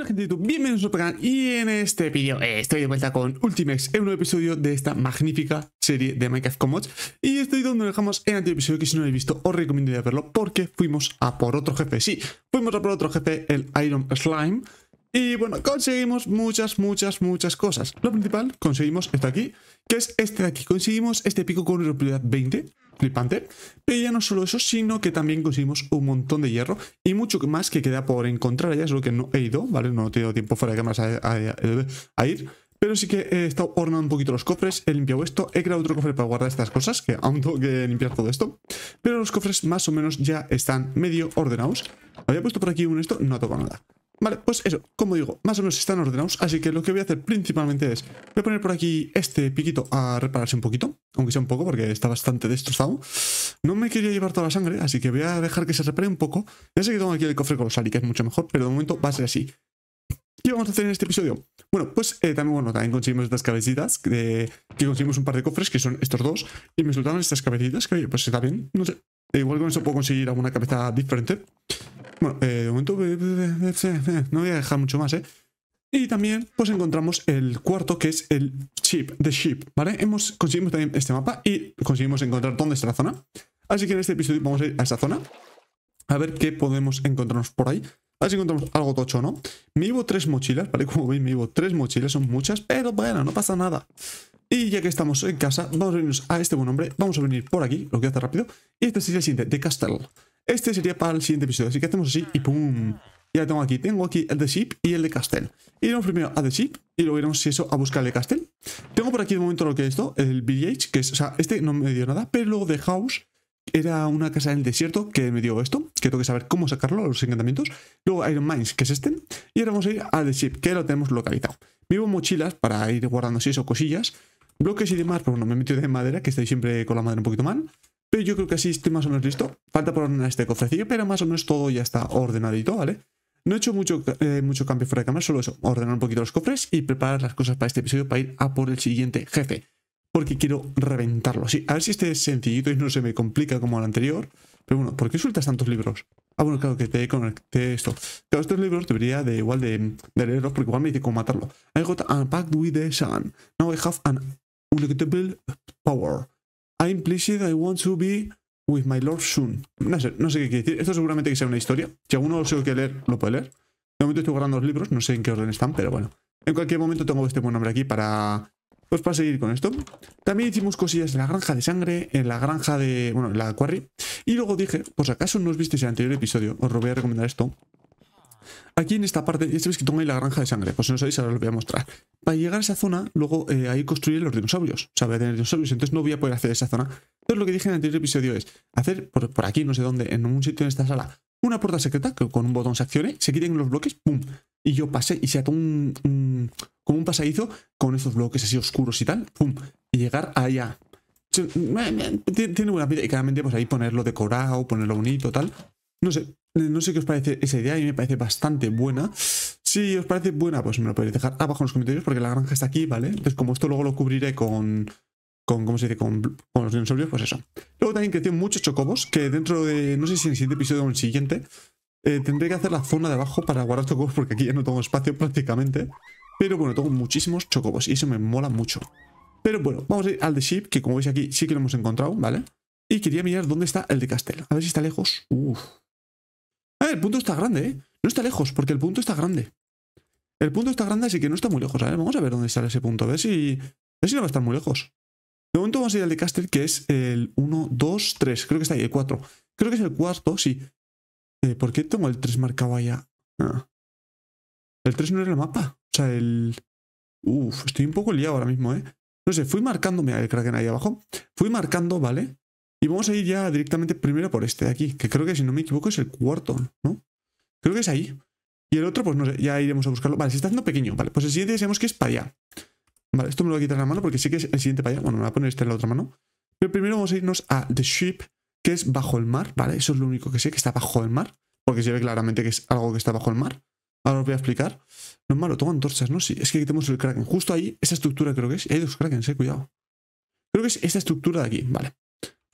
Hola gente de YouTube, bienvenidos a nuestro canal y en este vídeo eh, estoy de vuelta con Ultimex en un nuevo episodio de esta magnífica serie de Minecraft Commods y estoy donde dejamos en el anterior episodio que si no lo he visto os recomiendo ir verlo porque fuimos a por otro jefe, sí, fuimos a por otro jefe, el Iron Slime y bueno, conseguimos muchas, muchas, muchas cosas. Lo principal, conseguimos esto aquí, que es este de aquí. Conseguimos este pico con propiedad 20, flipante. Pero ya no solo eso, sino que también conseguimos un montón de hierro y mucho más que queda por encontrar. Ya es lo que no he ido, ¿vale? No he tenido tiempo fuera de cámaras a, ir. Pero sí que he estado ordenando un poquito los cofres, he limpiado esto, he creado otro cofre para guardar estas cosas, que aún tengo que limpiar todo esto. Pero los cofres más o menos ya están medio ordenados. Había puesto por aquí un esto, no ha tocado nada. Vale, pues eso, como digo, más o menos están ordenados, así que lo que voy a hacer principalmente es, voy a poner por aquí este piquito a repararse un poquito, aunque sea un poco, porque está bastante destrozado. No me quería llevar toda la sangre, así que voy a dejar que se repare un poco. Ya sé que tengo aquí el cofre colosal y que es mucho mejor, pero de momento va a ser así. ¿Qué vamos a hacer en este episodio? Bueno, pues eh, también, bueno, también conseguimos estas cabecitas, que conseguimos un par de cofres, que son estos dos, y me soltaron estas cabecitas, que oye, pues está bien, no sé. Igual con eso puedo conseguir alguna cabeza diferente. Bueno, eh, de momento eh, eh, no voy a dejar mucho más, ¿eh? Y también pues encontramos el cuarto que es el chip, the ship, ¿vale? Hemos, conseguimos también este mapa y conseguimos encontrar dónde está la zona. Así que en este episodio vamos a ir a esa zona, a ver qué podemos encontrarnos por ahí. A ver si encontramos algo tocho no. Me llevo tres mochilas, ¿vale? Como veis me llevo tres mochilas, son muchas, pero bueno, no pasa nada. Y ya que estamos en casa, vamos a venirnos a este buen hombre, vamos a venir por aquí, lo que hace rápido, y este es el siguiente, The Castle. Este sería para el siguiente episodio. Así que hacemos así y ¡pum! Ya tengo aquí. Tengo aquí el de Ship y el de Castel. Iremos primero a The Ship y luego iremos, si eso, a buscar el de Castel. Tengo por aquí de momento lo que es esto, el Village, que es, o sea, este no me dio nada, pero luego The House era una casa en el desierto que me dio esto, que tengo que saber cómo sacarlo, los encantamientos. Luego Iron Mines, que es este. Y ahora vamos a ir a The Ship, que lo tenemos localizado. Vivo mochilas para ir guardando si eso, cosillas. Bloques y demás, pero pues bueno, me metió de madera, que estoy siempre con la madera un poquito mal. Pero yo creo que así estoy más o menos listo. Falta por ordenar este cofrecillo, pero más o menos todo ya está ordenadito, ¿vale? No he hecho mucho, eh, mucho cambio fuera de cámara, solo eso, ordenar un poquito los cofres y preparar las cosas para este episodio para ir a por el siguiente jefe. Porque quiero reventarlo. Sí, a ver si este es sencillito y no se me complica como el anterior. Pero bueno, ¿por qué sueltas tantos libros? Ah, bueno, claro que te conecté esto. Todos estos libros debería de igual de, leerlos porque igual me dice cómo matarlo. I got unpacked with the sun. Now I have an power. I'm pleased I want to be with my lord soon. No sé, qué quiere decir. Esto seguramente que sea una historia. Si alguno lo sabe que leer, lo puede leer. De momento estoy guardando los libros, no sé en qué orden están, pero bueno. En cualquier momento tengo este buen nombre aquí para... Pues para seguir con esto. También hicimos cosillas en la granja de sangre, en la granja de... Bueno, en la quarry. Y luego dije, por si acaso no os visteis el anterior episodio, os lo voy a recomendar esto. Aquí en esta parte, ya sabéis que tengo ahí la granja de sangre, pues si no sabéis ahora os voy a mostrar. Para llegar a esa zona, luego eh, ahí construir los dinosaurios, o sea, voy a tener dinosaurios, entonces no voy a poder hacer esa zona. Entonces lo que dije en el anterior episodio es hacer por, aquí, no sé dónde, en un sitio en esta sala, una puerta secreta que con un botón se accione, se quiten los bloques, ¡pum! Y yo pasé y se ató un, como un pasadizo con esos bloques así oscuros y tal, ¡pum! Y llegar allá. Mm, eh, eh, tiene buena vida y claramente pues ahí ponerlo decorado, ponerlo bonito, tal. No sé, no sé qué os parece esa idea y me parece bastante buena. Si os parece buena, pues me lo podéis dejar abajo en los comentarios porque la granja está aquí, ¿vale? Entonces, como esto luego lo cubriré con, con ¿cómo se dice? Con, los dinosaurios, pues eso. Luego también creció muchos chocobos que dentro de, no sé si en el siguiente episodio o en el siguiente, eh, tendré que hacer la zona de abajo para guardar chocobos porque aquí ya no tengo espacio prácticamente. Pero bueno, tengo muchísimos chocobos y eso me mola mucho. Pero bueno, vamos a ir al de Ship, que como veis aquí sí que lo hemos encontrado, ¿vale? Y quería mirar dónde está el de Castel. A ver si está lejos. Uf, el punto está grande, ¿eh? No está lejos, porque el punto está grande. El punto está grande, así que no está muy lejos. A ¿eh? ver, vamos a ver dónde sale ese punto. A ver si, si no va a estar muy lejos. De momento vamos a ir al de Caster que es el 1, 2, 3. Creo que está ahí, el 4. Creo que es el cuarto, sí. Eh, ¿Por qué tengo el 3 marcado allá? Ah. El 3 no era el mapa. O sea, el... Uf, estoy un poco liado ahora mismo, ¿eh? No sé, fui marcándome el Kraken ahí abajo. Fui marcando, ¿vale? Y vamos a ir ya directamente primero por este de aquí, que creo que si no me equivoco es el cuarto, ¿no? Creo que es ahí. Y el otro, pues no sé, ya iremos a buscarlo. Vale, se está haciendo pequeño. Vale, pues el siguiente sabemos que es para allá. Vale, esto me lo voy a quitar la mano porque sé que es el siguiente para allá. Bueno, me voy a poner este en la otra mano. Pero primero vamos a irnos a The Ship, que es bajo el mar, ¿vale? Eso es lo único que sé, que está bajo el mar. Porque se ve claramente que es algo que está bajo el mar. Ahora os voy a explicar. No es malo, toman antorchas, ¿no? Sí, es que aquí tenemos el Kraken. Justo ahí, esa estructura creo que es. Hay dos Kraken, eh, cuidado. Creo que es esta estructura de aquí, vale.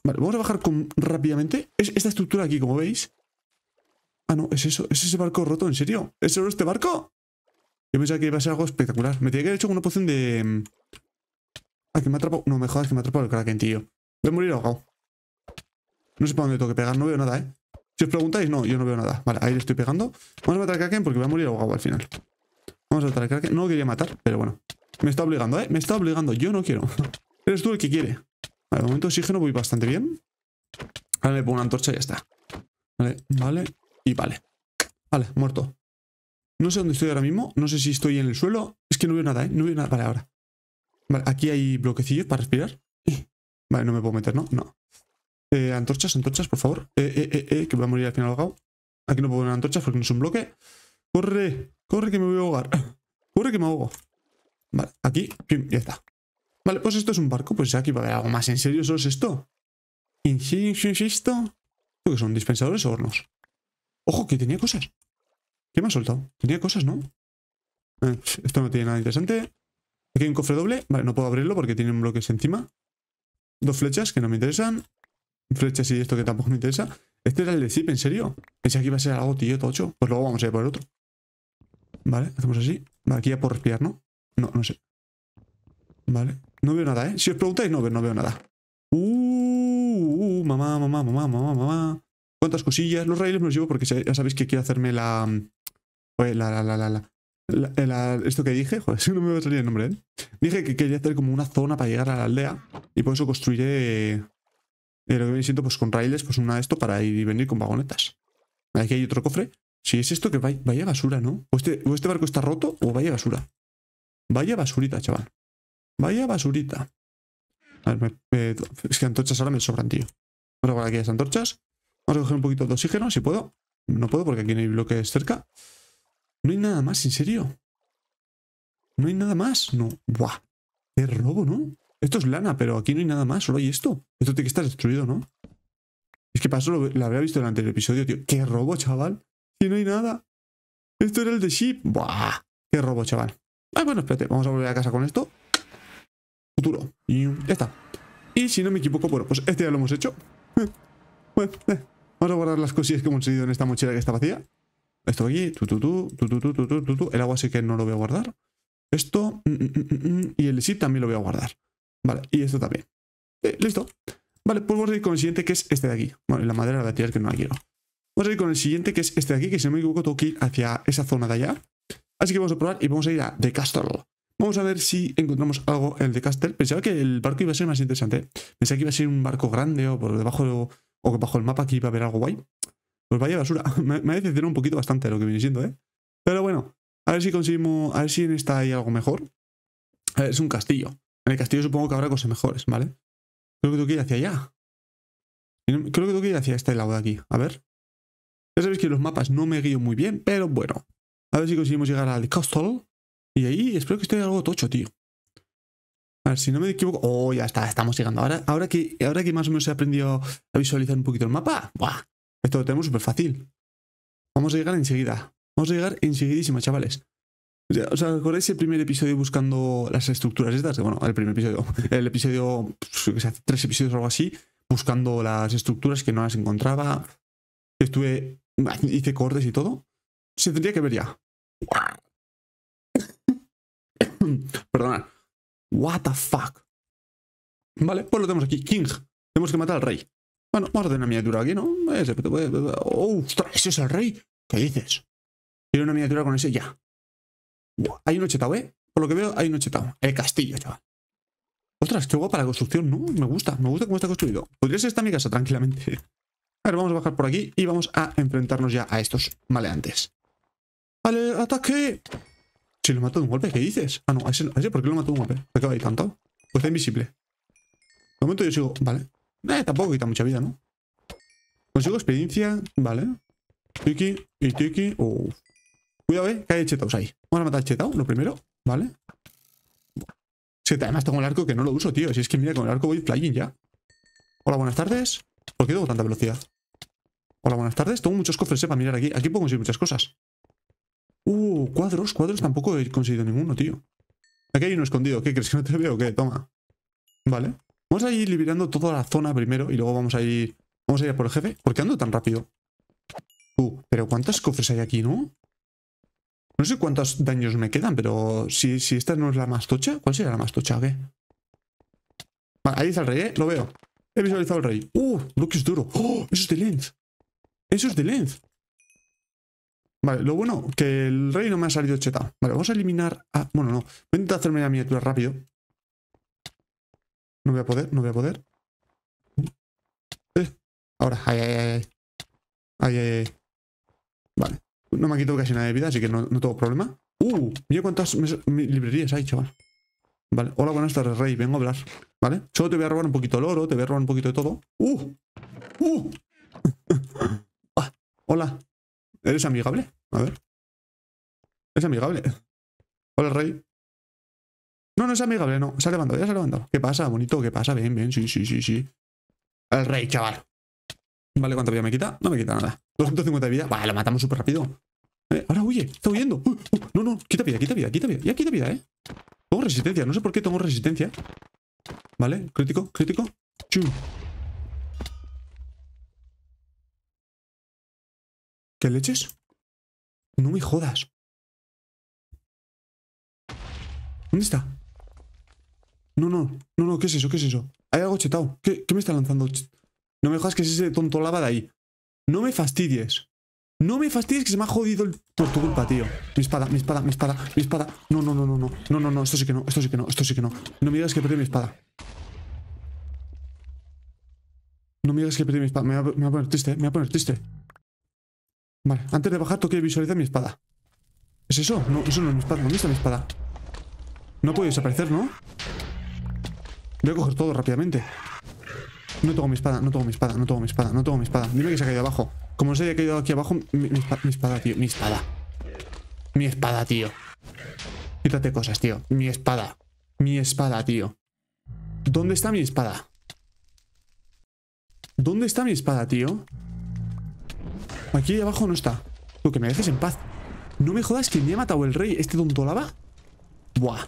Vale, vamos a bajar rápidamente. Es esta estructura aquí, como veis. Ah, no, es eso. Es ese barco roto, ¿en serio? ¿Es solo este barco? Yo pensaba que iba a ser algo espectacular. Me tenía que haber hecho una poción de... Mm, ah, que me atrapado. No, mejor jodas que me ha el Kraken, tío. Voy a morir ahogado. No sé para dónde tengo que pegar, no veo nada, ¿eh? Si os preguntáis, no, yo no veo nada. Vale, ahí le estoy pegando. Vamos a matar al Kraken porque voy a morir ahogado al final. Vamos a matar al Kraken. No lo quería matar, pero bueno. Me está obligando, ¿eh? Me está obligando. Yo no quiero. Eres tú el que quiere. Vale, de momento oxígeno voy bastante bien. Ahora le pongo una antorcha y ya está. Vale, vale y vale. Vale, muerto. No sé dónde estoy ahora mismo. No sé si estoy en el suelo. Es que no veo nada, ¿eh? No veo nada. Vale, ahora. Vale, aquí hay bloquecillos para respirar. Vale, no me puedo meter, ¿no? No. Eh, antorchas, antorchas, por favor. Eh, eh, eh, eh que voy a morir al final ahogado. Aquí no puedo poner antorchas porque no es un bloque. ¡Corre! ¡Corre que me voy a ahogar! ¡Corre que me ahogo! Vale, aquí, pim, ya está. Vale, pues esto es un barco, pues aquí va a haber algo más. ¿En serio solo es esto? ¿Insisto? Porque son? ¿Dispensadores o hornos? Ojo, que tenía cosas. ¿Qué me ha soltado? Tenía cosas, ¿no? Eh, esto no tiene nada interesante. Aquí hay un cofre doble. Vale, no puedo abrirlo porque tienen bloques encima. Dos flechas que no me interesan. Flechas y esto que tampoco me interesa. Este era el de zip, ¿en serio? Pensé aquí va a ser algo tío tocho. Pues luego vamos a ir por el otro. Vale, hacemos así. Vale, aquí ya por respirar, ¿no? No, no sé. Vale. No veo nada, ¿eh? Si os preguntáis, no, no veo nada. Uh, uh, mamá, mamá, mamá, mamá, mamá. ¿Cuántas cosillas? Los raíles me los llevo porque ya sabéis que quiero hacerme la... Oye, la, la, la, la, la. esto que dije, joder, si no me va a salir el nombre, ¿eh? Dije que quería hacer como una zona para llegar a la aldea y por eso construiré eh, lo que me siento pues con raíles, pues una de esto para ir y venir con vagonetas. Aquí hay otro cofre. Si es esto que va, vaya basura, ¿no? O este, o este barco está roto o vaya basura. Vaya basurita, chaval. Vaya basurita. es que antorchas ahora me sobran, tío. Vamos a que aquí las antorchas. Vamos a coger un poquito de oxígeno, si puedo. No puedo porque aquí no hay bloques cerca. No hay nada más, ¿en serio? No hay nada más. No. Buah. Qué robo, ¿no? Esto es lana, pero aquí no hay nada más. Solo hay esto. Esto tiene que estar destruido, ¿no? Es que pasó, lo, lo habría visto durante el episodio, tío. Qué robo, chaval. Si no hay nada. Esto era el de ship, Buah. Qué robo, chaval. Ah, bueno, espérate. Vamos a volver a casa con esto futuro. Y ya está. Y si no me equivoco, bueno, pues este ya lo hemos hecho. pues Vamos a guardar las cosillas que hemos conseguido en esta mochila que está vacía. Esto aquí, tu, tu, tu, el agua sí que no lo voy a guardar. Esto mm, mm, mm, y el zip también lo voy a guardar. Vale, y esto también. Eh, listo. Vale, pues vamos a ir con el siguiente que es este de aquí. Bueno, la madera la voy que no la quiero. Vamos a ir con el siguiente que es este de aquí, que si no me equivoco tengo que ir hacia esa zona de allá. Así que vamos a probar y vamos a ir a The Castle. Vamos a ver si encontramos algo en el de Castle. Pensaba que el barco iba a ser más interesante. Pensaba que iba a ser un barco grande o por debajo o bajo el mapa aquí iba a haber algo guay. Pues vaya basura. Me, ha decepcionado un poquito bastante lo que viene siendo, ¿eh? Pero bueno, a ver si conseguimos. A ver si en esta hay algo mejor. A ver, es un castillo. En el castillo supongo que habrá cosas mejores, ¿vale? Creo que tengo que ir hacia allá. Creo que tengo que ir hacia este lado de aquí. A ver. Ya sabéis que los mapas no me guío muy bien, pero bueno. A ver si conseguimos llegar al castle. Y ahí espero que esté algo tocho, tío. A ver, si no me equivoco... Oh, ya está, estamos llegando. Ahora, ahora, que, ahora que más o menos he aprendido a visualizar un poquito el mapa, Esto lo tenemos súper fácil. Vamos a llegar enseguida. Vamos a llegar enseguidísima, chavales. ¿Os acordáis el primer episodio buscando las estructuras estas? Bueno, el primer episodio. El episodio, tres episodios o algo así, buscando las estructuras que no las encontraba. Estuve, hice cortes y todo. Se tendría que ver ya. Perdona. What the fuck. Vale, pues lo tenemos aquí. King. Tenemos que matar al rey. Bueno, vamos a tener una miniatura aquí, ¿no? Oh, ¡Ostras! ¿Ese es el rey? ¿Qué dices? Quiero una miniatura con ese ya. hay un ochetao, ¿eh? Por lo que veo, hay un ochetao. El castillo, chaval. Ostras, qué guapa la construcción, ¿no? Me gusta, me gusta cómo está construido. Podría ser esta mi casa, tranquilamente. A ver, vamos a bajar por aquí y vamos a enfrentarnos ya a estos maleantes. ¡Vale, ataque! Si lo mato de un golpe, ¿qué dices? Ah, no, a ese, ¿por qué lo mato de un golpe? ¿Por qué ahí tanto? Pues está invisible. De momento yo sigo, vale. Eh, tampoco quita mucha vida, ¿no? Consigo experiencia, vale. Tiki y tiki. Oh. Cuidado, eh, que hay chetaos ahí. Vamos a matar chetao, lo primero, vale. Es que además tengo el arco que no lo uso, tío. Si es que mira, con el arco voy flying ya. Hola, buenas tardes. ¿Por qué tengo tanta velocidad? Hola, buenas tardes. Tengo muchos cofres, eh, para mirar aquí. Aquí puedo conseguir muchas cosas. Uh, cuadros, cuadros tampoco he conseguido ninguno, tío. Aquí hay uno escondido, ¿qué crees que no te veo? ¿Qué? Toma. Vale. Vamos a ir liberando toda la zona primero y luego vamos a ir... Vamos a ir por el jefe. ¿Por qué ando tan rápido? Uh, pero ¿cuántas cofres hay aquí, no? No sé cuántos daños me quedan, pero si, si esta no es la más tocha, ¿cuál será la más tocha o qué? Vale, ahí está el rey, ¿eh? Lo veo. He visualizado el rey. ¡Uh! Lo que es duro. ¡Oh! Eso es de Lens. Eso es de Lens. Vale, lo bueno, que el rey no me ha salido chetado. Vale, vamos a eliminar a... Bueno, no. Voy a intentar hacerme la miniatura rápido. No voy a poder, no voy a poder. Eh, ahora, ay, ay, ay. Ay, ay, ay. Vale. No me ha quitado casi nada de vida, así que no, tengo problema. ¡Uh! Mira cuántas librerías hay, chaval. Vale. Hola, buenas tardes, rey. Vengo a hablar. Vale. Solo te voy a robar un poquito el oro, te voy a robar un poquito de todo. ¡Uh! ¡Uh! Ah, hola. ¿Eres amigable? A ver. Es amigable. Hola, rey. No, no es amigable, no. Se ha levantado, ya se ha levantado. ¿Qué pasa, bonito? ¿Qué pasa? Bien, bien, sí, sí, sí, sí. El rey, chaval. Vale, ¿cuánta vida me quita? No me quita nada. 250 de vida. Vale, lo matamos súper rápido. Eh, ahora huye, está huyendo. Uh, uh. no, no, quita vida, quita vida, quita vida. Ya quita vida, eh. Tengo resistencia, no sé por qué tengo resistencia. Vale, crítico, crítico. ¿Qué leches? No me jodas. ¿Dónde está? No, no, no, no, ¿qué es eso? ¿Qué es eso? Hay algo chetado. ¿Qué, me está lanzando? No me jodas que es ese tonto lava de ahí. No me fastidies. No me fastidies que se me ha jodido el... por tu culpa, tío. Mi espada, mi espada, mi espada, mi espada. No, no, no, no, no. No, no, no, esto sí que no, esto sí que no, esto sí que no. No me digas que perdí mi espada. No me digas que perdí mi espada. Me va, a poner triste, me voy a poner triste. Vale, antes de bajar tengo que visualizar mi espada. ¿Es eso? No, eso no es mi espada. ¿Dónde está mi espada? No puede desaparecer, ¿no? Voy a coger todo rápidamente. No tengo mi espada, no tengo mi espada, no tengo mi espada, no tengo mi espada. Dime que se ha caído abajo. Como no se haya caído aquí abajo, mi, mi espada, tío. Mi espada. Mi espada, tío. Quítate cosas, tío. Mi espada. Mi espada, tío. ¿Dónde está mi espada? ¿Dónde está mi espada, tío? Aquí abajo no está. Tú, que me dejes en paz. No me jodas que me ha matado el rey, este tonto lava. Buah.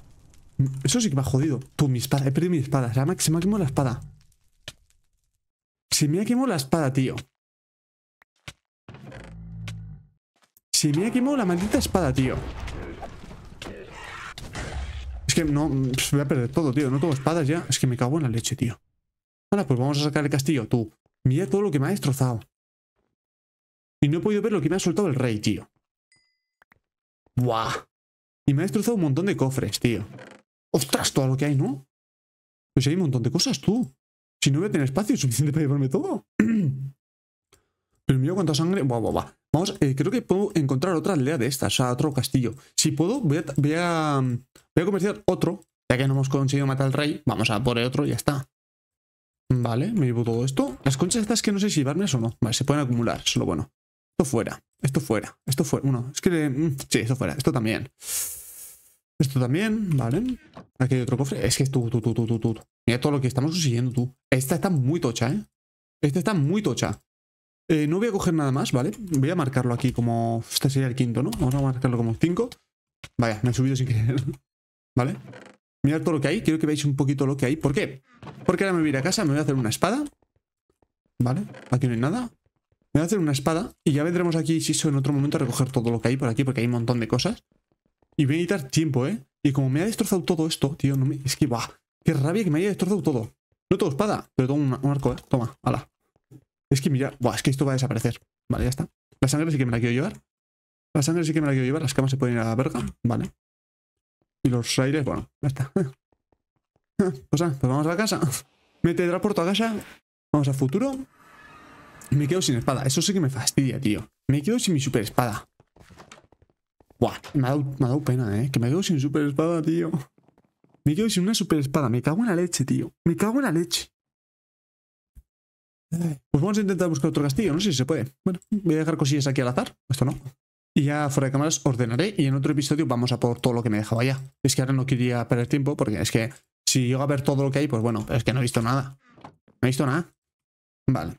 Eso sí que me ha jodido. Tú, mi espada. He perdido mi espada. Se me ha quemado la espada. Se me ha quemado la espada, tío. Se me ha quemado la maldita espada, tío. Es que no... voy a perder todo, tío. No tengo espadas ya. Es que me cago en la leche, tío. Ahora, pues vamos a sacar el castillo, tú. Mira todo lo que me ha destrozado. Y no he podido ver lo que me ha soltado el rey, tío. ¡Buah! Y me ha destrozado un montón de cofres, tío. ¡Ostras! Todo lo que hay, ¿no? Pues hay un montón de cosas, tú. Si no voy a tener espacio suficiente para llevarme todo. Pero mira cuánta sangre. Buah, buah, buah. Vamos, eh, creo que puedo encontrar otra aldea de estas, o sea, otro castillo. Si puedo, voy a, voy a, comerciar otro. Ya que no hemos conseguido matar al rey, vamos a por el otro y ya está. Vale, me llevo todo esto. Las conchas estas que no sé si llevarme o no. Vale, se pueden acumular, solo bueno. Esto fuera, esto fuera, esto fuera. Uno, es que... Mm, sí, esto fuera, esto también. Esto también, vale. Aquí hay otro cofre. Es que es tú, tú, tú, tú, tú, tú. Mira todo lo que estamos consiguiendo, tú. Esta está muy tocha, ¿eh? Esta está muy tocha. Eh, no voy a coger nada más, ¿vale? Voy a marcarlo aquí como... Este sería el quinto, ¿no? Vamos a marcarlo como Cinco, Vaya, me he subido sin querer. ¿Vale? Mirad todo lo que hay. Quiero que veáis un poquito lo que hay. ¿Por qué? Porque ahora me voy a ir a casa, me voy a hacer una espada. ¿Vale? Aquí no hay nada. Me voy a hacer una espada y ya vendremos aquí, si eso en otro momento a recoger todo lo que hay por aquí, porque hay un montón de cosas. Y voy a necesitar tiempo, ¿eh? Y como me ha destrozado todo esto, tío, no me... Es que, va, qué rabia que me haya destrozado todo. No todo espada, pero tengo un, arco, ¿eh? Toma, ala. Es que mira, buah, es que esto va a desaparecer. Vale, ya está. La sangre sí que me la quiero llevar. La sangre sí que me la quiero llevar, las camas se pueden ir a la verga, vale. Y los aires, bueno, ya está. O sea, pues, ah, pues vamos a la casa. Me por a casa. Vamos a futuro me quedo sin espada. Eso sí que me fastidia, tío. Me quedo sin mi super espada. Buah, me ha, dado, pena, ¿eh? Que me quedo sin super espada, tío. Me quedo sin una super espada. Me cago en la leche, tío. Me cago en la leche. Pues vamos a intentar buscar otro castillo. No sé si se puede. Bueno, voy a dejar cosillas aquí al azar. Esto no. Y ya fuera de cámaras ordenaré y en otro episodio vamos a por todo lo que me dejaba allá. Es que ahora no quería perder tiempo porque es que si llego a ver todo lo que hay, pues bueno, es que no he visto nada. No he visto nada. Vale.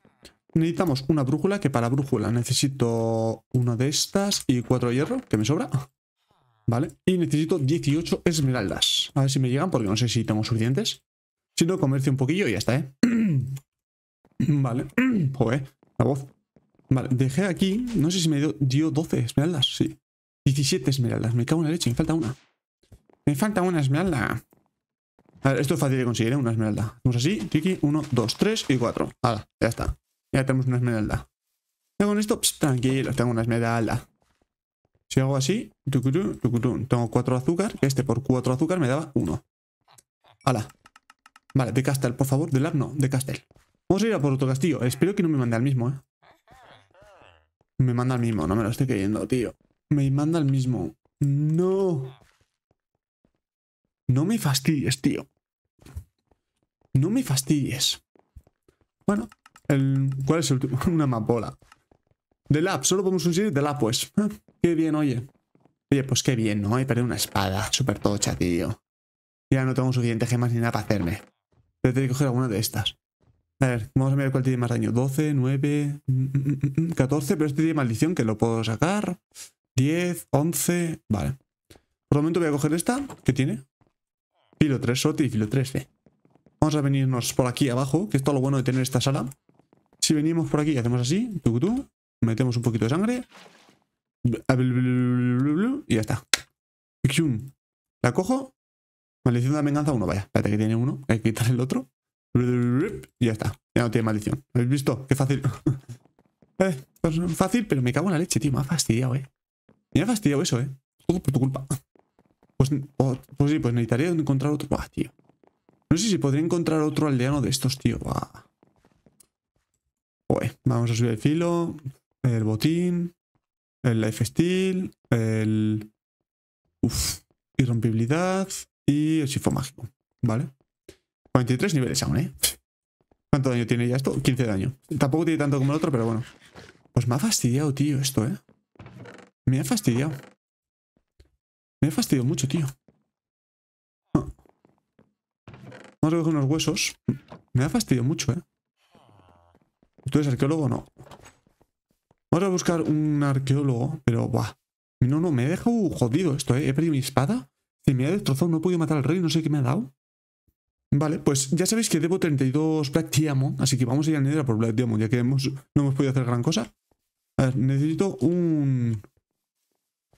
Necesitamos una brújula, que para brújula necesito una de estas y cuatro de hierro, que me sobra. ¿Vale? Y necesito 18 esmeraldas. A ver si me llegan, porque no sé si tengo suficientes. Si no, comercio un poquillo y ya está, ¿eh? vale. Joder, la voz. Vale, dejé aquí, no sé si me dio, dio 12 esmeraldas, sí. 17 esmeraldas, me cago en la leche, me falta una. Me falta una esmeralda. A ver, esto es fácil de conseguir, ¿eh? Una esmeralda. Vamos así, tiki, 1, 2, 3 y 4. Ahora, ya está. Ya tenemos una esmeralda. tengo esto, tranquilo, tengo una esmeralda. Si hago así, tengo cuatro azúcar, este por cuatro azúcar me daba uno. Hala. Vale, de Castel, por favor, del arno de Castel. Vamos a ir a por otro castillo. Espero que no me mande al mismo, ¿eh? Me manda al mismo, no me lo estoy creyendo, tío. Me manda al mismo. No. No me fastidies, tío. No me fastidies. Bueno, ¿Cuál es el último? Una mapola. The lap. solo podemos subir The lap, pues. Qué bien, oye. Oye, pues qué bien, ¿no? He perdido una espada. Súper tocha, tío. Ya no tengo suficientes gemas ni nada para hacerme. Pero tengo que coger alguna de estas. A ver, vamos a ver cuál tiene más daño. 12, 9, 14, pero este tiene maldición que lo puedo sacar. 10, 11, vale. Por el momento voy a coger esta, ¿Qué tiene. Filo 3, Soti. y filo 13. Vamos a venirnos por aquí abajo, que es todo lo bueno de tener esta sala. Si venimos por aquí y hacemos así, tú, metemos un poquito de sangre. Y ya está. La cojo. Maldición de venganza uno, vaya. Espérate que tiene uno. Hay que quitar el otro. Y ya está. Ya no tiene maldición. ¿Habéis visto? Qué fácil. Eh, pues, fácil, pero me cago en la leche, tío. Me ha fastidiado, eh. Me ha fastidiado eso, eh. Todo por tu culpa. Pues, pues sí, pues necesitaría encontrar otro. No sé si podría encontrar otro aldeano de estos, tío vamos a subir el filo, el botín, el lifesteal, el... Uf, irrompibilidad y el sifo mágico, ¿vale? 43 niveles aún, ¿eh? ¿Cuánto daño tiene ya esto? 15 daño. Tampoco tiene tanto como el otro, pero bueno. Pues me ha fastidiado, tío, esto, ¿eh? Me ha fastidiado. Me ha fastidiado mucho, tío. Vamos a coger unos huesos. Me ha fastidiado mucho, ¿eh? ¿Tú eres arqueólogo? No. Vamos a buscar un arqueólogo, pero buah. No, no, me dejado jodido esto, ¿eh? He perdido mi espada. Se me ha destrozado, no he podido matar al rey, no sé qué me ha dado. Vale, pues ya sabéis que debo 32 Black Diamond, así que vamos a ir a Nidra por Black Diamond, ya que no hemos podido hacer gran cosa. A ver, necesito un...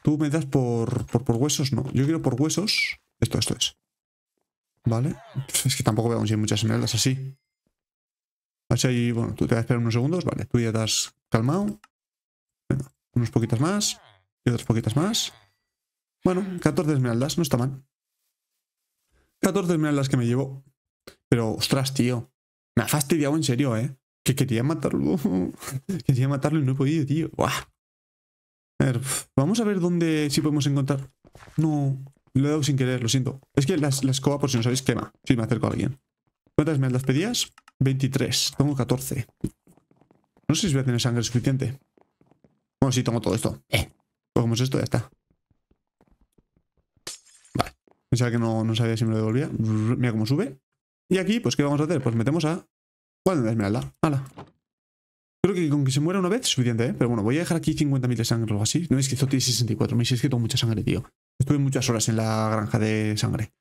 ¿Tú me das por, por, por huesos? No, yo quiero por huesos. Esto, esto es. Vale. Es que tampoco veo si hay muchas esmeraldas así. Así, bueno, tú te vas a esperar unos segundos, vale, tú ya te has calmado. Venga, unos poquitas más y otras poquitas más. Bueno, 14 esmeraldas, no está mal. 14 esmeraldas que me llevo. Pero, ostras, tío, me ha fastidiado en serio, ¿eh? Que quería matarlo. quería matarlo y no he podido, tío. A ver, vamos a ver dónde si podemos encontrar... No, lo he dado sin querer, lo siento. Es que la escoba, por si no sabéis, quema si me acerco a alguien. ¿Cuántas esmeraldas pedías? 23. Tengo 14. No sé si voy a tener sangre suficiente. Bueno, si tomo todo esto. Eh. Pues Cogemos esto ya está. Vale. Pensaba que no, sabía si me lo devolvía. Mira cómo sube. Y aquí, pues, ¿qué vamos a hacer? Pues metemos a... Bueno, la esmeralda. Hala. Creo que con que se muera una vez es suficiente, ¿eh? Pero bueno, voy a dejar aquí 50.000 de sangre o algo así. No es que esto tiene 64. Me dice, es que tengo mucha sangre, tío. Estuve muchas horas en la granja de sangre.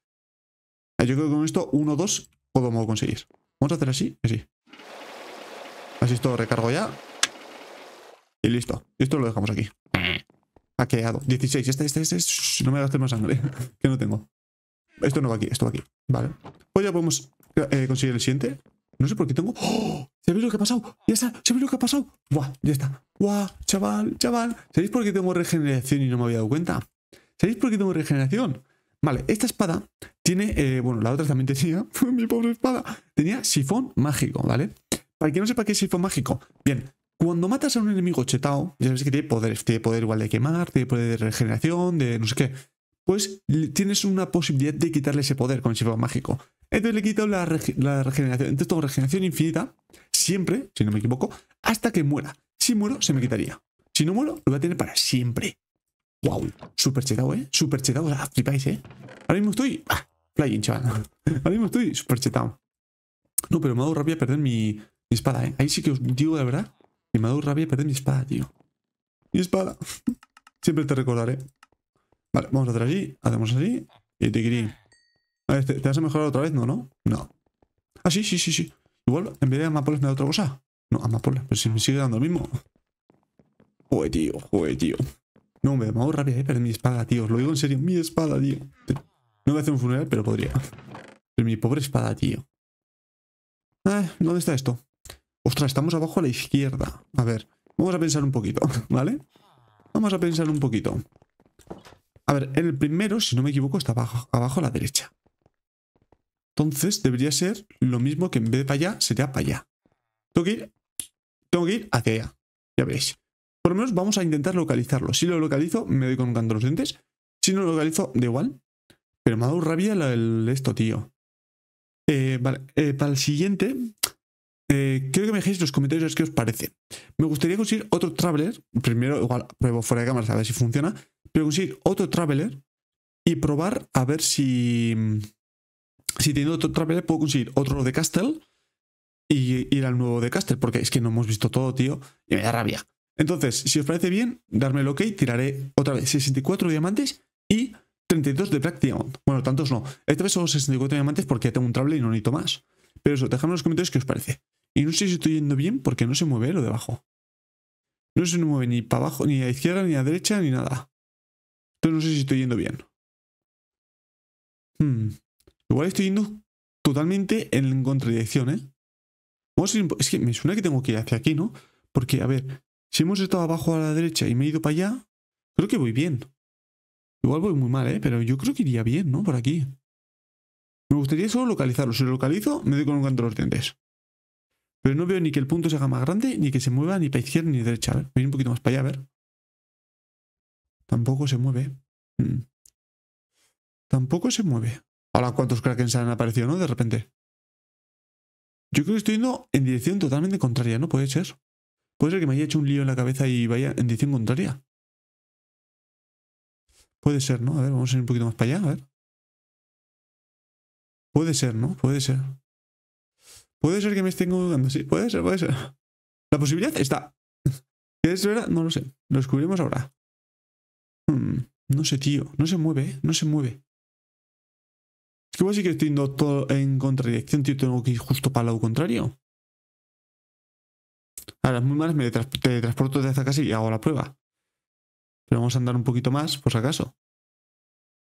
Yo creo que con esto, uno o dos, puedo conseguir. Vamos a hacer así, así. Así todo recargo ya. Y listo. Y esto lo dejamos aquí. Hackeado. 16. Este, este, este. no me gastar más sangre. que no tengo. Esto no va aquí, esto va aquí. Vale. Pues ya podemos eh, conseguir el siguiente. No sé por qué tengo. ¡Oh! ¿Sabéis lo que ha pasado? Ya está. ¿Sabéis lo que ha pasado? ¡Buah! Ya está. ¡Buah! Chaval, chaval. ¿Sabéis por qué tengo regeneración y no me había dado cuenta? ¿Sabéis por qué tengo regeneración? Vale, esta espada tiene, eh, bueno, la otra también tenía, mi pobre espada, tenía sifón mágico, ¿vale? Para quien no sepa qué es sifón mágico. Bien, cuando matas a un enemigo chetao, ya sabes que tiene poder, tiene poder igual de quemar, tiene poder de regeneración, de no sé qué, pues tienes una posibilidad de quitarle ese poder con el sifón mágico. Entonces le quito la, la regeneración, entonces tengo regeneración infinita, siempre, si no me equivoco, hasta que muera. Si muero, se me quitaría. Si no muero, lo voy a tener para siempre. Wow, super chetado, ¿eh? super chetado, ah, flipáis, ¿eh? Ahora mismo estoy... Ah, flying, chaval. Ahora mismo estoy super chetado. No, pero me ha dado rabia perder mi, mi, espada, ¿eh? Ahí sí que os digo de verdad que me ha dado rabia perder mi espada, tío. Mi espada. Siempre te recordaré. Vale, vamos a hacer allí. hacemos así y te A ver, ¿te, vas a mejorar otra vez? No, ¿no? No. Ah, sí, sí, sí, sí. Igual, en vez de amapolas me da otra cosa. No, amapolas, pero si me sigue dando lo mismo. Joder, tío, joder, tío. No, me hago rabia, eh, pero mi espada, tío. Os lo digo en serio, mi espada, tío. No a hacer un funeral, pero podría. Pero mi pobre espada, tío. Eh, ¿dónde está esto? Ostras, estamos abajo a la izquierda. A ver, vamos a pensar un poquito, ¿vale? Vamos a pensar un poquito. A ver, el primero, si no me equivoco, está abajo, abajo a la derecha. Entonces, debería ser lo mismo que en vez de para allá, sería para allá. Tengo que ir, tengo que ir hacia allá. Ya veis por lo menos vamos a intentar localizarlo. Si lo localizo, me doy con un canto los dientes. Si no lo localizo, da igual. Pero me ha dado rabia el, esto, tío. Eh, vale, eh, para el siguiente, creo eh, que me dejéis los comentarios qué os parece. Me gustaría conseguir otro Traveler. Primero, igual, pruebo fuera de cámara a ver si funciona. Pero conseguir otro Traveler y probar a ver si. Si teniendo otro Traveler puedo conseguir otro de Castle y ir al nuevo de Castle. Porque es que no hemos visto todo, tío. Y me da rabia. Entonces, si os parece bien, darme el ok, tiraré otra vez 64 diamantes y 32 de Black Diamond. Bueno, tantos no. Esta vez son 64 diamantes porque ya tengo un trable y no necesito más. Pero eso, dejadme en los comentarios qué os parece. Y no sé si estoy yendo bien porque no se mueve lo de abajo. No se mueve ni para abajo, ni a izquierda, ni a derecha, ni nada. Entonces no sé si estoy yendo bien. Hmm. Igual estoy yendo totalmente en contradicción, ¿eh? es que me suena que tengo que ir hacia aquí, ¿no? Porque, a ver, si hemos estado abajo a la derecha y me he ido para allá, creo que voy bien. Igual voy muy mal, ¿eh? Pero yo creo que iría bien, ¿no? Por aquí. Me gustaría solo localizarlo. Si lo localizo, me doy con un canto de los dientes. Pero no veo ni que el punto se haga más grande, ni que se mueva ni para izquierda ni derecha. A ver, voy un poquito más para allá, a ver. Tampoco se mueve. Mm. Tampoco se mueve. Ahora, ¿cuántos Kraken han aparecido, no? De repente. Yo creo que estoy yendo en dirección totalmente contraria, ¿no? Puede ser. Puede ser que me haya hecho un lío en la cabeza y vaya en dirección contraria. Puede ser, ¿no? A ver, vamos a ir un poquito más para allá, a ver. Puede ser, ¿no? Puede ser. Puede ser que me estén jugando sí. Puede ser, puede ser. La posibilidad está. ¿Qué es verdad? No lo sé. Lo descubrimos ahora. Hmm, no sé, tío. No se mueve, ¿eh? No se mueve. Es que igual sí que estoy todo en contradicción, tío. Tengo que ir justo para el lado contrario. A las muy malas me teletransporto desde casa y hago la prueba. Pero vamos a andar un poquito más, por si acaso.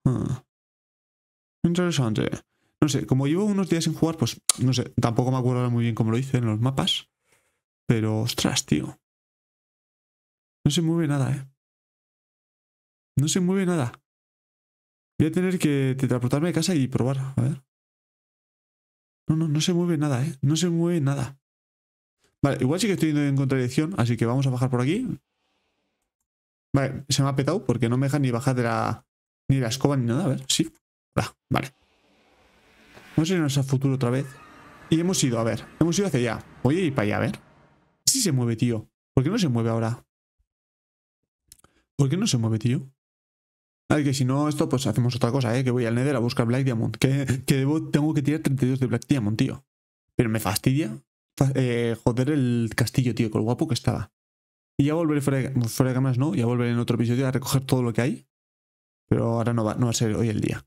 Ah. Interesante. No sé, como llevo unos días sin jugar, pues no sé, tampoco me acuerdo muy bien cómo lo hice en los mapas. Pero, ostras, tío. No se mueve nada, ¿eh? No se mueve nada. Voy a tener que teletransportarme de casa y probar, a ver. No, no, no se mueve nada, ¿eh? No se mueve nada. Vale, igual sí que estoy en contradicción, así que vamos a bajar por aquí. Vale, se me ha petado porque no me deja ni bajar de la... Ni la escoba ni nada, a ver, sí. Va, vale. Vamos a irnos a futuro otra vez. Y hemos ido, a ver, hemos ido hacia allá. Voy a ir para allá, a ver. Sí se mueve, tío. ¿Por qué no se mueve ahora? ¿Por qué no se mueve, tío? ver, que si no, esto pues hacemos otra cosa, ¿eh? Que voy al Nether a buscar Black Diamond. Que, debo, tengo que tirar 32 de Black Diamond, tío. Pero me fastidia eh, joder el castillo, tío, con lo guapo que estaba. Y ya volveré fuera de, ¿no? Ya volveré en otro episodio a recoger todo lo que hay. Pero ahora no va, no va a ser hoy el día.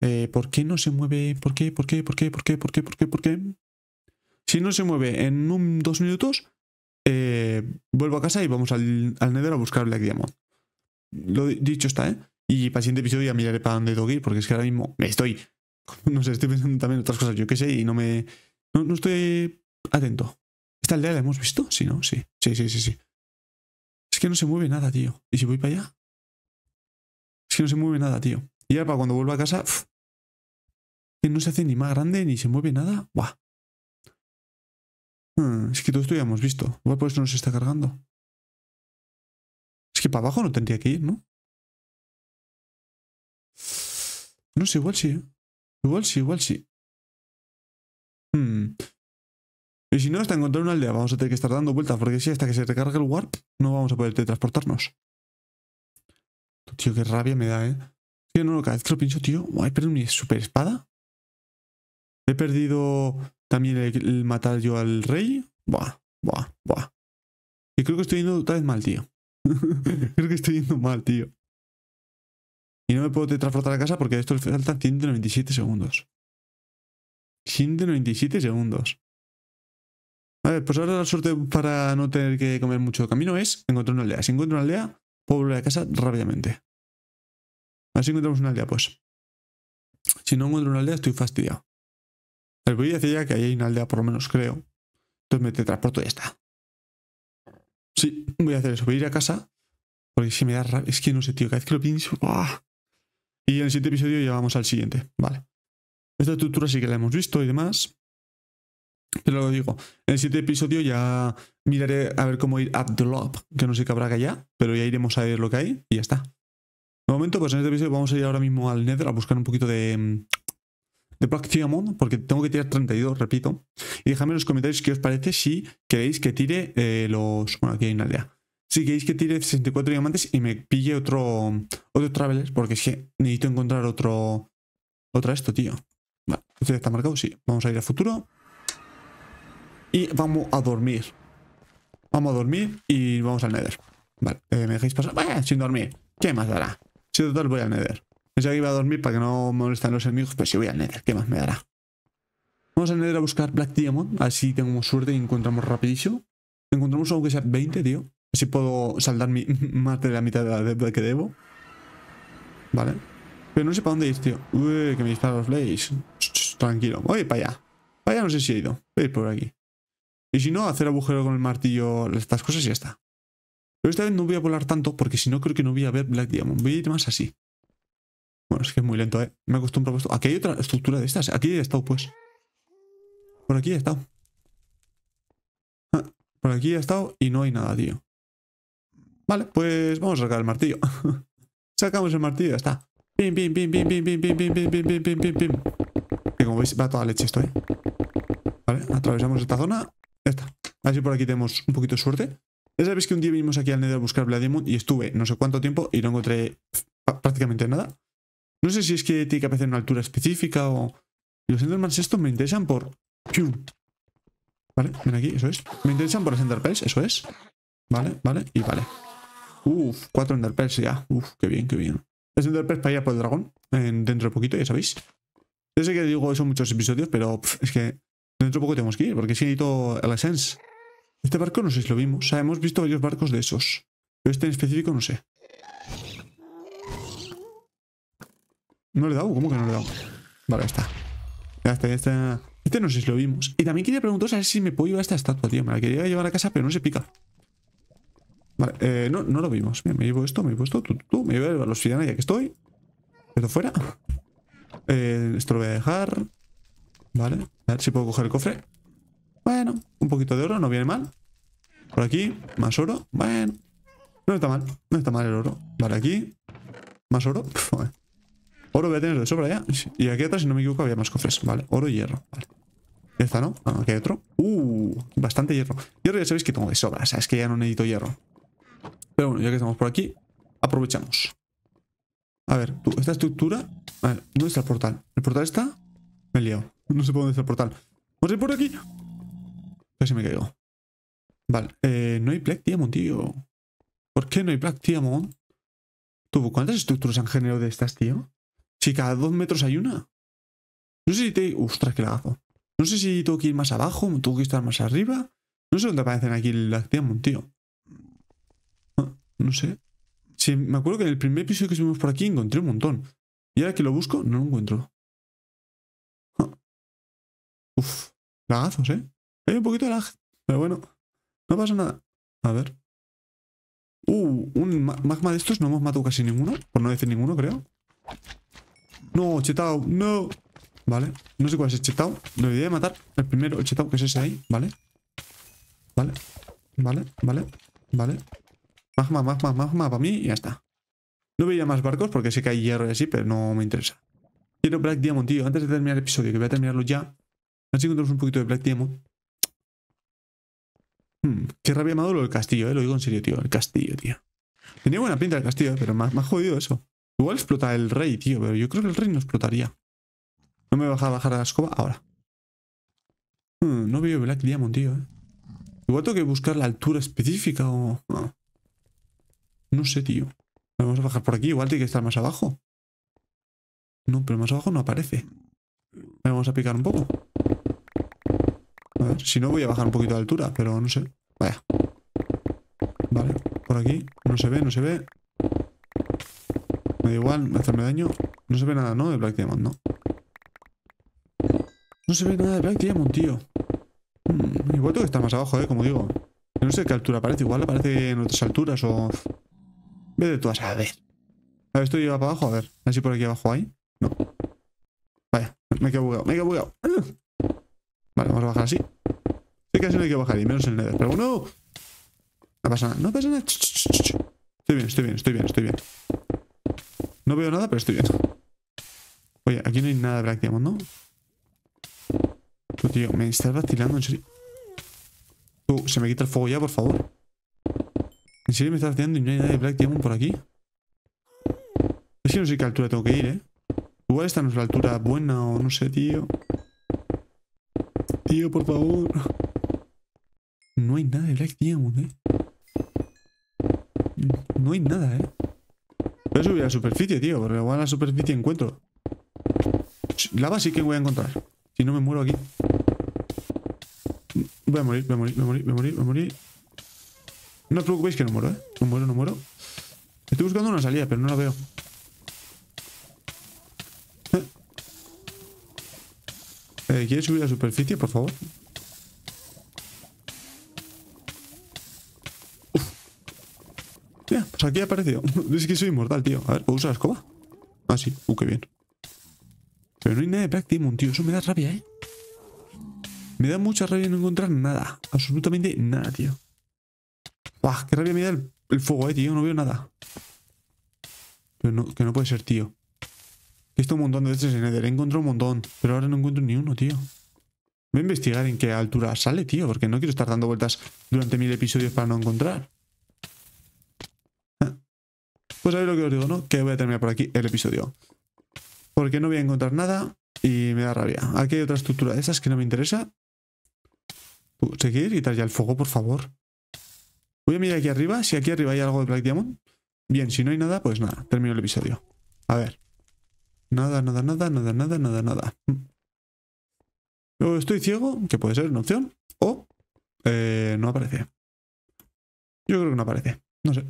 Eh, ¿Por qué no se mueve? ¿Por qué? ¿Por qué? ¿Por qué? ¿Por qué? ¿Por qué? ¿Por qué? ¿Por qué? Si no se mueve en un, dos minutos, eh, vuelvo a casa y vamos al, al Nether a buscar Black Diamond. Lo dicho está, ¿eh? Y para el siguiente episodio ya miraré para dónde tengo porque es que ahora mismo me estoy. No sé, estoy pensando también en otras cosas, yo qué sé, y no me. No, no estoy atento. ¿Esta aldea la hemos visto? Sí, ¿no? Sí. Sí, sí, sí, sí. Es que no se mueve nada, tío. ¿Y si voy para allá? Es que no se mueve nada, tío. Y ahora para cuando vuelva a casa... que no se hace ni más grande ni se mueve nada. Buah. Hmm, es que todo esto ya hemos visto. Igual por eso se está cargando. Es que para abajo no tendría que ir, ¿no? No sé, igual sí. ¿eh? Igual sí, igual sí. Hmm. Y si no, hasta encontrar una aldea vamos a tener que estar dando vueltas, porque si hasta que se recargue el warp no vamos a poder teletransportarnos. Tío, qué rabia me da, ¿eh? Tío, no, lo vez que lo pienso, tío, he perdido mi super espada. He perdido también el, matar yo al rey. Buah, buah, buah. Y creo que estoy yendo otra vez mal, tío. creo que estoy yendo mal, tío. Y no me puedo teletransportar a casa porque a esto le faltan 197 segundos. 197 segundos. A ver, pues ahora la suerte para no tener que comer mucho camino es encontrar una aldea. Si encuentro una aldea, puedo volver a casa rápidamente. Así encontramos una aldea, pues. Si no encuentro una aldea, estoy fastidiado. El voy decir ya que hay una aldea, por lo menos creo. Entonces me transporto y ya está. Sí, voy a hacer eso. Voy a ir a casa. Porque si me da rabia. Es que no sé, tío. Cada vez que lo pienso. Y en el siguiente episodio ya vamos al siguiente. Vale. Esta estructura sí que la hemos visto y demás. Pero lo digo, en el siguiente episodio ya miraré a ver cómo ir a the lob, que no sé qué habrá que allá, pero ya iremos a ver lo que hay y ya está. De momento, pues en este episodio vamos a ir ahora mismo al Nether a buscar un poquito de, mm, de Black Diamond, porque tengo que tirar 32, repito. Y dejadme en los comentarios qué os parece si queréis que tire eh, los... Bueno, aquí hay una aldea. Si queréis que tire 64 diamantes y me pille otro, otro Traveler, porque es que necesito encontrar otro, otra esto, tío. Vale, este está marcado, sí. Vamos a ir a futuro. Y vamos a dormir. Vamos a dormir y vamos al Nether. Vale, eh, ¿me dejáis pasar? Vaya, sin dormir. ¿Qué más dará? Si total voy al Nether. Pensé que iba a dormir para que no molestan los enemigos, pero si voy al Nether, ¿qué más me dará? Vamos al Nether a buscar Black Diamond, así tengo tenemos suerte y encontramos rapidísimo. Encontramos algo que sea 20, tío. Así puedo saldar más de la mitad de la deuda que debo. Vale. Pero no sé para dónde ir, tío. Uy, que me disparan los blaze tranquilo. Voy para allá. Para allá no sé si he ido. Voy ir por aquí. Y si no, hacer agujero con el martillo, estas cosas y ya está. Pero esta vez no voy a volar tanto porque si no creo que no voy a ver Black Diamond. Voy a ir más así. Bueno, es que es muy lento, ¿eh? Me acostumbro a esto. Aquí hay otra estructura de estas. Aquí he estado, pues. Por aquí he estado. por aquí he estado y no hay nada, tío. Vale, pues vamos a sacar el martillo. Sacamos el martillo, ya está. pim, pim, pim, pim, pim, pim, pim, pim, pim, pim, pim como veis, va toda leche esto, ¿eh? Vale, atravesamos esta zona. Ya está. A ver si por aquí tenemos un poquito de suerte. Ya sabéis que un día vinimos aquí al Nether a buscar Vladimon y estuve no sé cuánto tiempo y no encontré prácticamente nada. No sé si es que tiene que aparecer una altura específica o... Los Endermans estos me interesan por... Vale, ven aquí, eso es. Me interesan por las Enderpearls, eso es. Vale, vale y vale. Uf, cuatro Enderpearls ya. Uf, qué bien, qué bien. Las Enderpearls para ir a por el dragón dentro de poquito, ya sabéis. Yo sé que digo eso en muchos episodios, pero es que dentro de poco tenemos que ir, porque si necesito el Essence. Este barco no sé si lo vimos. O sea, hemos visto varios barcos de esos. Pero este en específico no sé. ¿No le he dado? ¿Cómo que no le he dado? Vale, ya está. Ya está, ya está. Este no sé si lo vimos. Y también quería preguntaros a ver si me puedo llevar esta estatua, tío. Me la quería llevar a casa, pero no se pica. Vale, eh, no, no lo vimos. me llevo esto, me llevo esto, tú, tú, Me llevo a los filiales, ya que estoy. Pero fuera. Eh, esto lo voy a dejar. Vale. A ver si puedo coger el cofre. Bueno, un poquito de oro, no viene mal. Por aquí, más oro. Bueno. No está mal, no está mal el oro. Vale, aquí. Más oro. oro voy a tener de sobra ya. Y aquí atrás, si no me equivoco, había más cofres. Vale, oro y hierro. Vale. está, ¿no? Ah, aquí hay otro. Uh, bastante hierro. Hierro ya sabéis que tengo de sobra, o sea, es que ya no necesito hierro. Pero bueno, ya que estamos por aquí, aprovechamos. A ver, esta estructura... A ver, ¿dónde está el portal? ¿El portal está? Me he liado. No sé por dónde está el portal. ¡Vamos a ir por aquí! Casi me caigo. Vale, eh, no hay Black tío. ¿Por qué no hay Black ¿Tú cuántas estructuras han generado de estas, tío? Si cada dos metros hay una. No sé si te... ¡Ostras, qué lagazo! No sé si tengo que ir más abajo, tengo que estar más arriba. No sé dónde aparecen aquí las Diamond, tío. Ah, no sé. Sí, me acuerdo que en el primer episodio que subimos por aquí encontré un montón. Y ahora que lo busco, no lo encuentro. Ah. Uf, lagazos, ¿eh? Hay un poquito de lag, pero bueno, no pasa nada. A ver. Uh, un magma de estos no hemos matado casi ninguno, por no decir ninguno, creo. No, chetao, no. Vale, no sé cuál es el chetao. Me olvidé de matar el primero, el chetao, que es ese ahí, ¿vale? Vale, vale, vale, vale. Magma, magma, magma para mí y ya está. No veía más barcos porque sé que hay hierro y así, pero no me interesa. Quiero Black Diamond, tío. Antes de terminar el episodio, que voy a terminarlo ya. Así encontramos un poquito de Black Diamond. Hmm, qué rabia maduro el castillo, eh. Lo digo en serio, tío. El castillo, tío. Tenía buena pinta el castillo, pero más ha, jodido eso. Igual explota el rey, tío, pero yo creo que el rey no explotaría. No me voy a bajar a la escoba ahora. Hmm, no veo Black Diamond, tío, eh. Igual tengo que buscar la altura específica o... No sé, tío. Vamos a bajar por aquí. Igual tiene que estar más abajo. No, pero más abajo no aparece. Vamos a picar un poco. A ver, si no voy a bajar un poquito de altura, pero no sé. Vaya. Vale, por aquí. No se ve, no se ve. Me da igual hacerme daño. No se ve nada, ¿no? De Black Diamond, ¿no? No se ve nada de Black Diamond, tío. Hmm, igual tengo que estar más abajo, ¿eh? Como digo. No sé qué altura aparece. Igual aparece en otras alturas o... Vete tú a saber. A ver, esto lleva para abajo, a ver. A ver si por aquí abajo hay. No. Vaya, me quedado bugueado, me he bugado. Vale, vamos a bajar así. Sí, casi no hay que bajar, y menos el nether. Pero bueno, no pasa nada, no pasa nada. Estoy bien, estoy bien, estoy bien, estoy bien. No veo nada, pero estoy bien. Oye, aquí no hay nada de Black Diamond, ¿no? Tío, me estás vacilando, en serio. Tú, uh, se me quita el fuego ya, por favor. ¿En serio me está haciendo y no hay nadie de Black Diamond por aquí? Es que no sé qué altura tengo que ir, ¿eh? Igual esta no es la altura buena o no sé, tío. Tío, por favor. No hay nada de Black Diamond, ¿eh? No hay nada, ¿eh? Voy a subir a la superficie, tío, porque igual a la superficie encuentro. Lava sí que voy a encontrar. Si no me muero aquí. Voy a morir, voy a morir, voy a morir, voy a morir, voy a morir. No os preocupéis que no muero, ¿eh? No muero, no muero. Estoy buscando una salida, pero no la veo. Eh. Eh, ¿Quieres subir a la superficie, por favor? Ya, pues aquí ha aparecido. es que soy inmortal, tío. A ver, ¿puedo usar la escoba? Ah, sí. Uh, qué bien. Pero no hay nada de demon, tío. Eso me da rabia, ¿eh? Me da mucha rabia no encontrar nada. Absolutamente nada, tío. ¡Ah! qué rabia me da el, fuego, eh, tío. No veo nada. que no puede ser, tío. He visto un montón de veces en Nether. He encontrado un montón. Pero ahora no encuentro ni uno, tío. Voy a investigar en qué altura sale, tío. Porque no quiero estar dando vueltas durante mil episodios para no encontrar. Ah. Pues ver lo que os digo, ¿no? Que voy a terminar por aquí el episodio. Porque no voy a encontrar nada y me da rabia. Aquí hay otra estructura de esas que no me interesa. Seguir y quitar ya el fuego, por favor? Voy a mirar aquí arriba, si aquí arriba hay algo de Black Diamond. Bien, si no hay nada, pues nada, termino el episodio. A ver. Nada, nada, nada, nada, nada, nada, nada. estoy ciego, que puede ser una opción, o eh, no aparece. Yo creo que no aparece, no sé.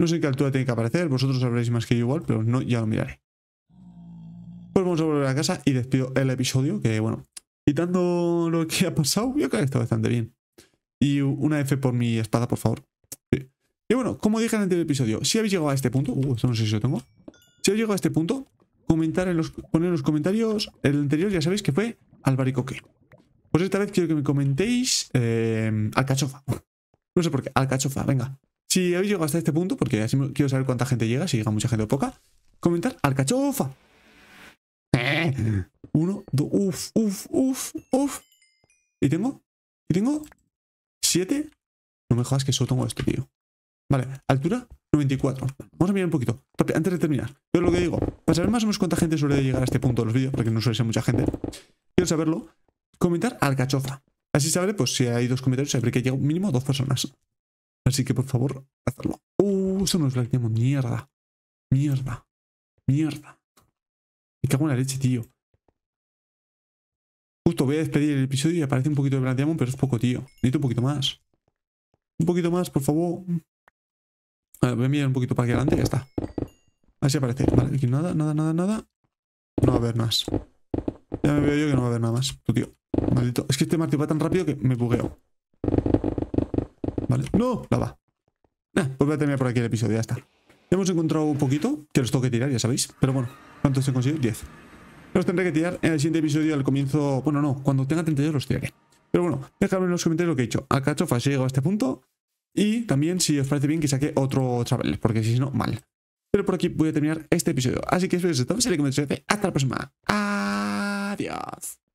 No sé en qué altura tiene que aparecer, vosotros sabréis más que yo igual, pero no, ya lo miraré. Pues vamos a volver a casa y despido el episodio, que bueno, quitando lo que ha pasado, yo creo que está bastante bien. Y una F por mi espada, por favor. Y bueno, como dije en el anterior episodio, si habéis llegado a este punto, uh, esto no sé si lo tengo. Si habéis llegado a este punto, comentar en los, poner en los comentarios. El anterior ya sabéis que fue albaricoque. Pues esta vez quiero que me comentéis eh, alcachofa. No sé por qué, alcachofa, venga. Si habéis llegado hasta este punto, porque así quiero saber cuánta gente llega, si llega mucha gente o poca, comentar alcachofa. Eh, uno, dos, uff, uff, uf, uff, uff. ¿Y tengo? ¿Y tengo? ¿Siete? No me jodas que solo tengo esto, tío. Vale, altura 94. Vamos a mirar un poquito. Antes de terminar, pero lo que digo, para saber más o menos cuánta gente suele llegar a este punto de los vídeos, porque no suele ser mucha gente, quiero saberlo. Comentar alcachofa. Así sabré, pues si hay dos comentarios, sabré que llega mínimo dos personas. Así que por favor, hazlo. Uh, eso no es Mierda. Mierda. Mierda. Me cago en la leche, tío. Justo voy a despedir el episodio y aparece un poquito de Black pero es poco, tío. Necesito un poquito más. Un poquito más, por favor. A ver, voy a mirar un poquito para aquí adelante y ya está. Así aparece. Vale, aquí nada, nada, nada, nada. No va a haber más. Ya me veo yo que no va a haber nada más. Tu tío. Maldito. Es que este martillo va tan rápido que me bugueo. Vale. ¡No! La va. Ah, pues voy a terminar por aquí el episodio, ya está. hemos encontrado un poquito, que los tengo que tirar, ya sabéis. Pero bueno, ¿cuántos se conseguido? 10. Los tendré que tirar en el siguiente episodio al comienzo... Bueno, no, cuando tenga 32 los tiraré. Pero bueno, dejadme en los comentarios lo que he hecho ¿A Cachofa llegado a este punto? Y también, si os parece bien, que saque otro travel, porque si no, mal. Pero por aquí voy a terminar este episodio. Así que espero que os hasta la próxima. Adiós.